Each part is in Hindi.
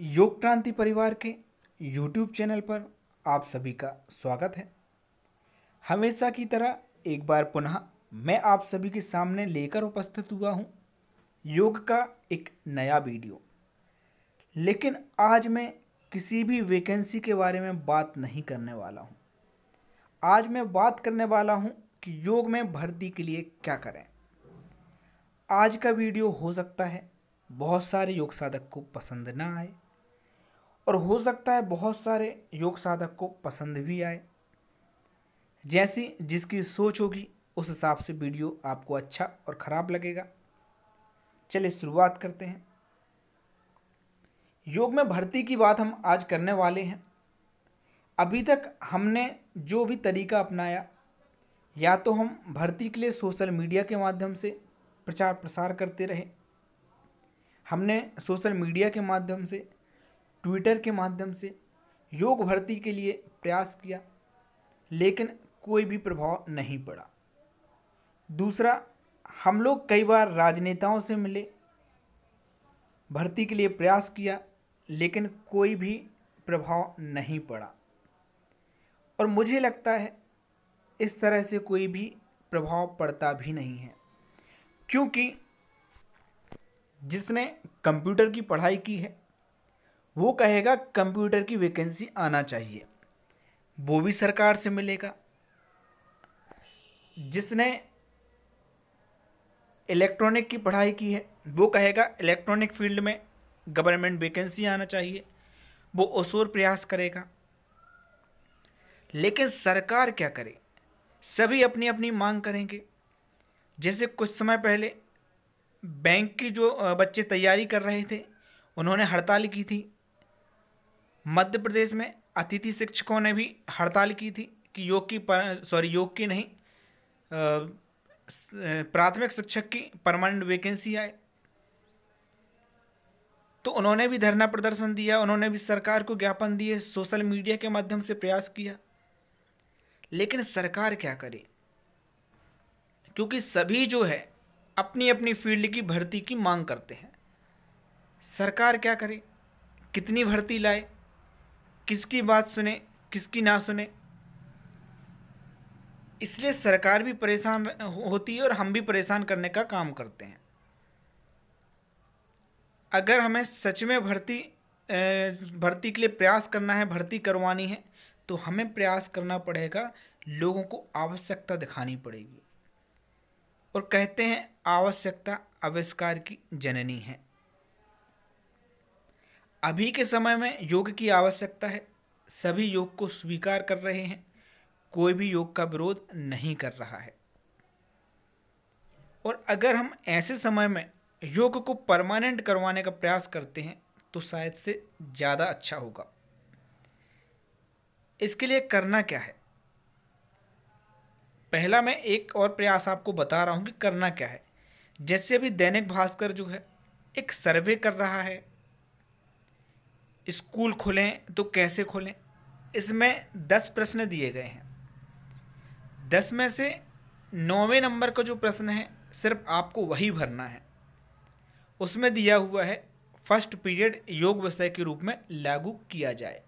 योग क्रांति परिवार के यूट्यूब चैनल पर आप सभी का स्वागत है हमेशा की तरह एक बार पुनः मैं आप सभी के सामने लेकर उपस्थित हुआ हूँ योग का एक नया वीडियो लेकिन आज मैं किसी भी वैकेंसी के बारे में बात नहीं करने वाला हूँ आज मैं बात करने वाला हूँ कि योग में भर्ती के लिए क्या करें आज का वीडियो हो सकता है बहुत सारे योग साधक को पसंद ना आए और हो सकता है बहुत सारे योग साधक को पसंद भी आए जैसी जिसकी सोच होगी उस हिसाब से वीडियो आपको अच्छा और ख़राब लगेगा चलिए शुरुआत करते हैं योग में भर्ती की बात हम आज करने वाले हैं अभी तक हमने जो भी तरीका अपनाया या तो हम भर्ती के लिए सोशल मीडिया के माध्यम से प्रचार प्रसार करते रहे हमने सोशल मीडिया के माध्यम से ट्विटर के माध्यम से योग भर्ती के लिए प्रयास किया लेकिन कोई भी प्रभाव नहीं पड़ा दूसरा हम लोग कई बार राजनेताओं से मिले भर्ती के लिए प्रयास किया लेकिन कोई भी प्रभाव नहीं पड़ा और मुझे लगता है इस तरह से कोई भी प्रभाव पड़ता भी नहीं है क्योंकि जिसने कंप्यूटर की पढ़ाई की है वो कहेगा कंप्यूटर की वैकेंसी आना चाहिए वो भी सरकार से मिलेगा जिसने इलेक्ट्रॉनिक की पढ़ाई की है वो कहेगा इलेक्ट्रॉनिक फील्ड में गवर्नमेंट वैकेंसी आना चाहिए वो ओसूर प्रयास करेगा लेकिन सरकार क्या करे सभी अपनी अपनी मांग करेंगे जैसे कुछ समय पहले बैंक की जो बच्चे तैयारी कर रहे थे उन्होंने हड़ताल की थी मध्य प्रदेश में अतिथि शिक्षकों ने भी हड़ताल की थी कि योग की सॉरी योग की नहीं प्राथमिक शिक्षक की परमानेंट वैकेंसी आए तो उन्होंने भी धरना प्रदर्शन दिया उन्होंने भी सरकार को ज्ञापन दिए सोशल मीडिया के माध्यम से प्रयास किया लेकिन सरकार क्या करे क्योंकि सभी जो है अपनी अपनी फील्ड की भर्ती की मांग करते हैं सरकार क्या करे कितनी भर्ती लाए किसकी बात सुने किसकी ना सुने इसलिए सरकार भी परेशान होती है और हम भी परेशान करने का काम करते हैं अगर हमें सच में भर्ती भर्ती के लिए प्रयास करना है भर्ती करवानी है तो हमें प्रयास करना पड़ेगा लोगों को आवश्यकता दिखानी पड़ेगी और कहते हैं आवश्यकता आविष्कार की जननी है अभी के समय में योग की आवश्यकता है सभी योग को स्वीकार कर रहे हैं कोई भी योग का विरोध नहीं कर रहा है और अगर हम ऐसे समय में योग को परमानेंट करवाने का प्रयास करते हैं तो शायद से ज़्यादा अच्छा होगा इसके लिए करना क्या है पहला मैं एक और प्रयास आपको बता रहा हूँ कि करना क्या है जैसे अभी दैनिक भास्कर जो है एक सर्वे कर रहा है स्कूल खोलें तो कैसे खोलें इसमें दस प्रश्न दिए गए हैं दस में से नौवें नंबर का जो प्रश्न है सिर्फ आपको वही भरना है उसमें दिया हुआ है फर्स्ट पीरियड योग विषय के रूप में लागू किया जाए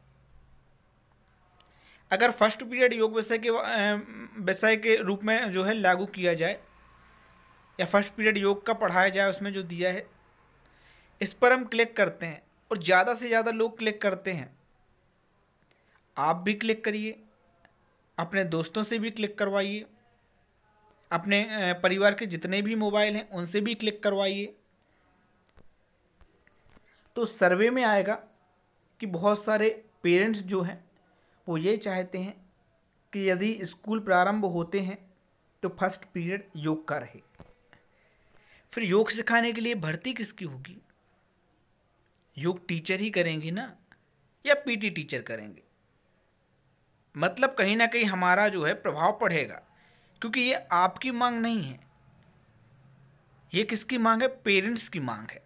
अगर फर्स्ट पीरियड योग विषय के विषय के रूप में जो है लागू किया जाए या फर्स्ट पीरियड योग का पढ़ाया जाए उसमें जो दिया है इस पर हम क्लिक करते हैं और ज़्यादा से ज़्यादा लोग क्लिक करते हैं आप भी क्लिक करिए अपने दोस्तों से भी क्लिक करवाइए अपने परिवार के जितने भी मोबाइल हैं उनसे भी क्लिक करवाइए तो सर्वे में आएगा कि बहुत सारे पेरेंट्स जो हैं वो ये चाहते हैं कि यदि स्कूल प्रारंभ होते हैं तो फर्स्ट पीरियड योग का रहे फिर योग सिखाने के लिए भर्ती किसकी होगी योग टीचर ही करेंगी ना या पीटी टीचर करेंगे मतलब कहीं ना कहीं हमारा जो है प्रभाव पड़ेगा क्योंकि ये आपकी मांग नहीं है ये किसकी मांग है पेरेंट्स की मांग है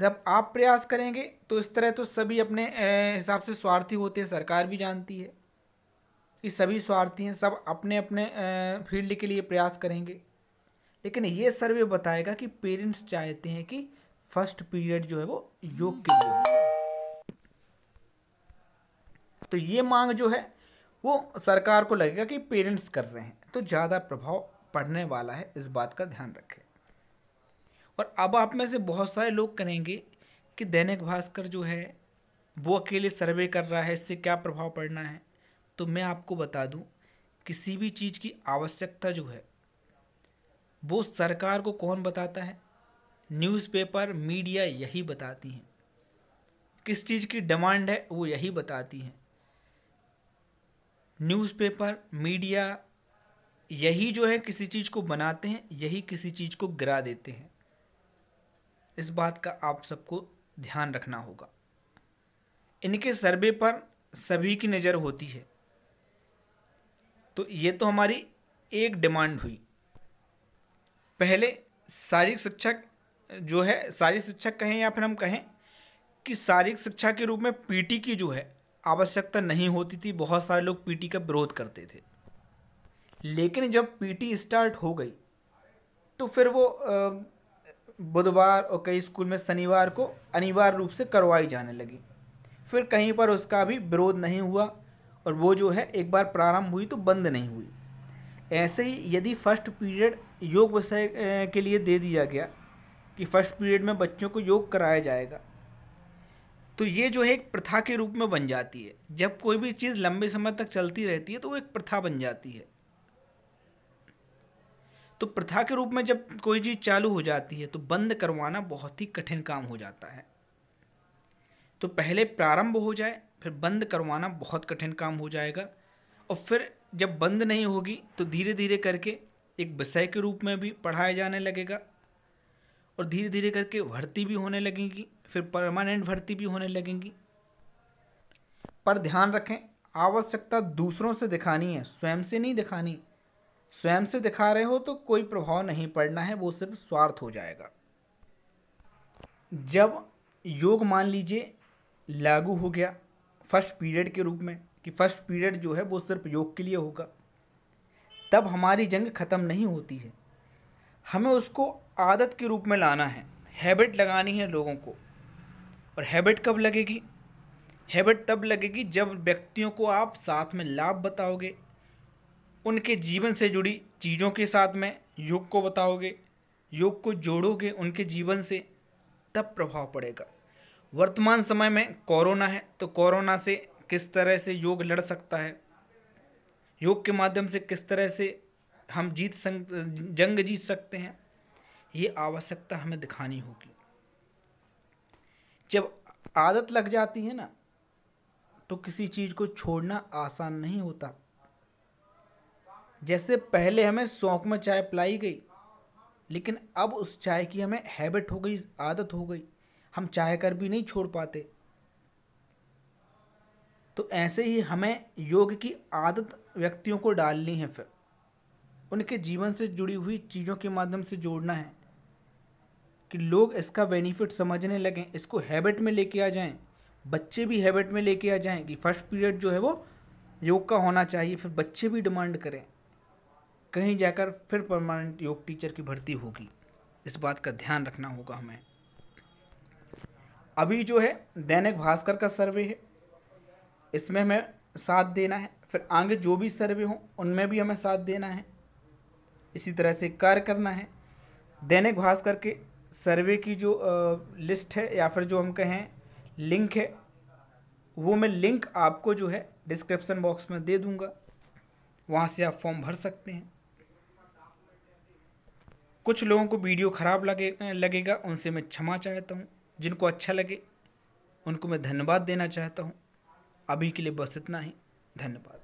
जब आप प्रयास करेंगे तो इस तरह तो सभी अपने हिसाब से स्वार्थी होते हैं सरकार भी जानती है कि सभी स्वार्थी हैं सब अपने अपने फील्ड के लिए प्रयास करेंगे लेकिन ये सर्वे बताएगा कि पेरेंट्स चाहते हैं कि फर्स्ट पीरियड जो है वो योग के लिए तो ये मांग जो है वो सरकार को लगेगा कि पेरेंट्स कर रहे हैं तो ज़्यादा प्रभाव पड़ने वाला है इस बात का ध्यान रखें और अब आप में से बहुत सारे लोग करेंगे कि दैनिक भास्कर जो है वो अकेले सर्वे कर रहा है इससे क्या प्रभाव पड़ना है तो मैं आपको बता दूं किसी भी चीज़ की आवश्यकता जो है वो सरकार को कौन बताता है न्यूज़पेपर मीडिया यही बताती हैं किस चीज़ की डिमांड है वो यही बताती हैं न्यूज़पेपर मीडिया यही जो है किसी चीज़ को बनाते हैं यही किसी चीज़ को गिरा देते हैं इस बात का आप सबको ध्यान रखना होगा इनके सर्वे पर सभी की नज़र होती है तो ये तो हमारी एक डिमांड हुई पहले शारीरिक शिक्षक जो है शारीरिक शिक्षा कहें या फिर हम कहें कि शारीरिक शिक्षा के रूप में पीटी की जो है आवश्यकता नहीं होती थी बहुत सारे लोग पीटी का विरोध करते थे लेकिन जब पीटी स्टार्ट हो गई तो फिर वो बुधवार और कई स्कूल में शनिवार को अनिवार्य रूप से करवाई जाने लगी फिर कहीं पर उसका भी विरोध नहीं हुआ और वो जो है एक बार प्रारंभ हुई तो बंद नहीं हुई ऐसे ही यदि फर्स्ट पीरियड योग विषय के लिए दे दिया गया कि फर्स्ट पीरियड में बच्चों को योग कराया जाएगा तो ये जो है एक प्रथा के रूप में बन जाती है जब कोई भी चीज़ लंबे समय तक चलती रहती है तो वो एक प्रथा बन जाती है तो प्रथा के रूप में जब कोई चीज़ चालू हो जाती है तो बंद करवाना बहुत ही कठिन काम हो जाता है तो पहले प्रारंभ हो जाए फिर बंद करवाना बहुत कठिन काम हो जाएगा और फिर जब बंद नहीं होगी तो धीरे धीरे करके एक विषय के रूप में भी पढ़ाया जाने लगेगा और धीरे धीरे करके भर्ती भी होने लगेंगी फिर परमानेंट भर्ती भी होने लगेंगी पर ध्यान रखें आवश्यकता दूसरों से दिखानी है स्वयं से नहीं दिखानी स्वयं से दिखा रहे हो तो कोई प्रभाव नहीं पड़ना है वो सिर्फ स्वार्थ हो जाएगा जब योग मान लीजिए लागू हो गया फर्स्ट पीरियड के रूप में कि फर्स्ट पीरियड जो है वो सिर्फ योग के लिए होगा तब हमारी जंग ख़त्म नहीं होती है हमें उसको आदत के रूप में लाना है हैबिट लगानी है लोगों को और हैबिट कब लगेगी हैबिट तब लगेगी जब व्यक्तियों को आप साथ में लाभ बताओगे उनके जीवन से जुड़ी चीज़ों के साथ में योग को बताओगे योग को जोड़ोगे उनके जीवन से तब प्रभाव पड़ेगा वर्तमान समय में कोरोना है तो कोरोना से किस तरह से योग लड़ सकता है योग के माध्यम से किस तरह से हम जीत संग जंग जीत सकते हैं ये आवश्यकता हमें दिखानी होगी जब आदत लग जाती है ना तो किसी चीज़ को छोड़ना आसान नहीं होता जैसे पहले हमें शौक में चाय पिलाई गई लेकिन अब उस चाय की हमें हैबिट हो गई आदत हो गई हम चाय कर भी नहीं छोड़ पाते तो ऐसे ही हमें योग की आदत व्यक्तियों को डालनी है फिर उनके जीवन से जुड़ी हुई चीज़ों के माध्यम से जोड़ना है कि लोग इसका बेनिफिट समझने लगें इसको हैबिट में लेके आ जाएं बच्चे भी हैबिट में लेके आ जाएं कि फर्स्ट पीरियड जो है वो योग का होना चाहिए फिर बच्चे भी डिमांड करें कहीं जाकर फिर परमानेंट योग टीचर की भर्ती होगी इस बात का ध्यान रखना होगा हमें अभी जो है दैनिक भास्कर का सर्वे है इसमें हमें साथ देना है फिर आगे जो भी सर्वे हों उनमें भी हमें साथ देना है इसी तरह से कार्य करना है दैनिक भास्कर के सर्वे की जो लिस्ट है या फिर जो हम कहें लिंक है वो मैं लिंक आपको जो है डिस्क्रिप्सन बॉक्स में दे दूंगा वहाँ से आप फॉर्म भर सकते हैं कुछ लोगों को वीडियो ख़राब लगे लगेगा उनसे मैं क्षमा चाहता हूँ जिनको अच्छा लगे उनको मैं धन्यवाद देना चाहता हूँ अभी के लिए बस इतना ही धन्यवाद